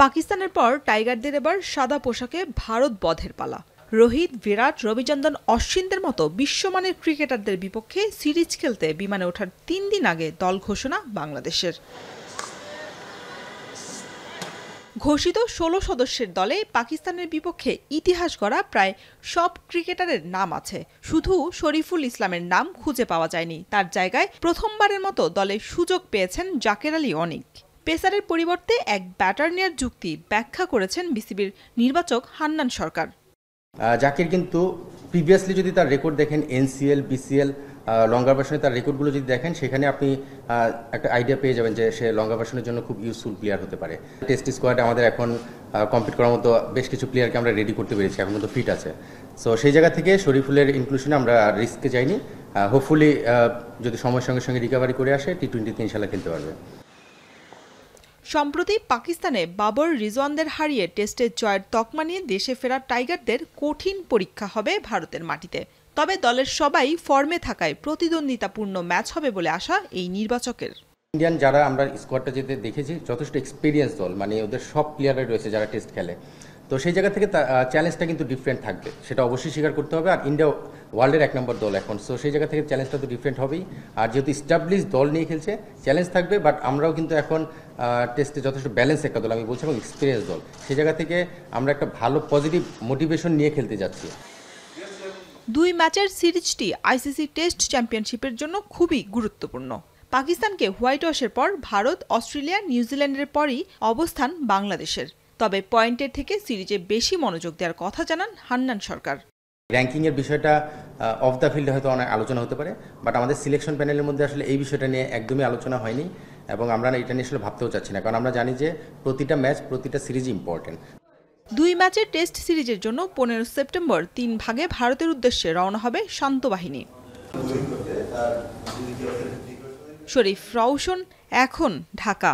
পাকিস্তানের পর টাইগারদের এবার সাদা পোশাকে ভারত বধের পালা রোহিত বিরাট রবিচন্দন অশ্বিনদের মতো বিশ্বমানের ক্রিকেটারদের বিপক্ষে সিরিজ খেলতে বিমানে ওঠার তিন দিন আগে দল ঘোষণা বাংলাদেশের ঘোষিত ষোলো সদস্যের দলে পাকিস্তানের বিপক্ষে ইতিহাস গড়া প্রায় সব ক্রিকেটারের নাম আছে শুধু শরীফুল ইসলামের নাম খুঁজে পাওয়া যায়নি তার জায়গায় প্রথমবারের মতো দলে সুযোগ পেয়েছেন জাকের আলী অনিক পেসারের পরিবর্তে এক ব্যাটার নেয়ার যুক্তি ব্যাখ্যা করেছেন বিসিবির নির্বাচক হান্নান সরকার জাকির কিন্তু প্রিভিয়াসলি যদি তার রেকর্ড দেখেন এনসিএল বিসিএল লঙ্গা ভার্সনে তার রেকর্ডগুলো যদি দেখেন সেখানে আপনি একটা আইডিয়া পেয়ে যাবেন যে সে লঙ্গা ভার্সনের জন্য খুব ইউজফুল প্লেয়ার হতে পারে টেস্ট স্কোয়াডে আমাদের এখন কমপ্লিট করার মতো বেশ কিছু প্লেয়ারকে আমরা রেডি করতে পেরেছি এখন মতো ফিট আছে সো সেই জায়গা থেকে শরীফুলের ইনক্লুশনে আমরা রিস্কে যাইনি হোপফুলি যদি সময়ের সঙ্গে সঙ্গে রিকভারি করে আসে টি তিন সালে খেলতে পারবে সম্প্রতি পাকিস্তানে বাবর রিজওয়ানদের হারিয়ে টেস্টের জয়ের তকমা নিয়ে দেশে ফেরা টাইগারদের কঠিন পরীক্ষা হবে ভারতের মাটিতে তবে দলের সবাই ফর্মে থাকায় প্রতিদ্বন্দ্বিতাপূর্ণ ম্যাচ হবে বলে আশা এই নির্বাচকের ইন্ডিয়ান যারা আমরা স্কোয়াডটা যেতে দেখেছি যথেষ্ট এক্সপিরিয়েন্স দল মানে ওদের সব প্লেয়ারের রয়েছে যারা টেস্ট খেলে তো সেই জায়গা থেকে চ্যালেঞ্জটা কিন্তু ডিফারেন্ট থাকবে সেটা অবশ্যই স্বীকার করতে হবে আর ইন্ডিয়া ওয়ার্ল্ডের এক নম্বর দল এখন সো সেই জায়গা থেকে চ্যালেঞ্জটা তো ডিফারেন্ট হবেই আর যেহেতু স্টাবলিশ দল নিয়ে খেলছে চ্যালেঞ্জ থাকবে বাট আমরাও কিন্তু এখন টেস্টে যথেষ্ট ব্যালেন্স একটা দল আমি বলছি এবং এক্সপিরিয়েন্স দল সেই জায়গা থেকে আমরা একটা ভালো পজিটিভ মোটিভেশন নিয়ে খেলতে যাচ্ছি দুই ম্যাচের সিরিজটি আইসিসি টেস্ট চ্যাম্পিয়নশিপের জন্য খুবই গুরুত্বপূর্ণ পাকিস্তানকে হোয়াইট ওয়াশের পর ভারত অস্ট্রেলিয়া নিউজিল্যান্ডের পরই অবস্থান বাংলাদেশের তবে পয়েন্টের থেকে সিরিজে বেশি মনোযোগ দেওয়ার কথা জানান হান্নান সরকার র্যাঙ্কিংয়ের বিষয়টা অফ দ্য ফিল্ডে হয়তো অনেক আলোচনা হতে পারে বাট আমাদের সিলেকশন প্যানেলের মধ্যে আসলে এই বিষয়টা নিয়ে একদমই আলোচনা হয়নি এবং আমরা এটা নিয়ে আসলে ভাবতেও চাচ্ছি না কারণ আমরা জানি যে প্রতিটা ম্যাচ প্রতিটা সিরিজ ইম্পর্টেন্ট দুই ম্যাচের টেস্ট সিরিজের জন্য পনেরো সেপ্টেম্বর তিন ভাগে ভারতের উদ্দেশ্যে রওনা হবে শান্ত বাহিনী শরীফ রওশন এখন ঢাকা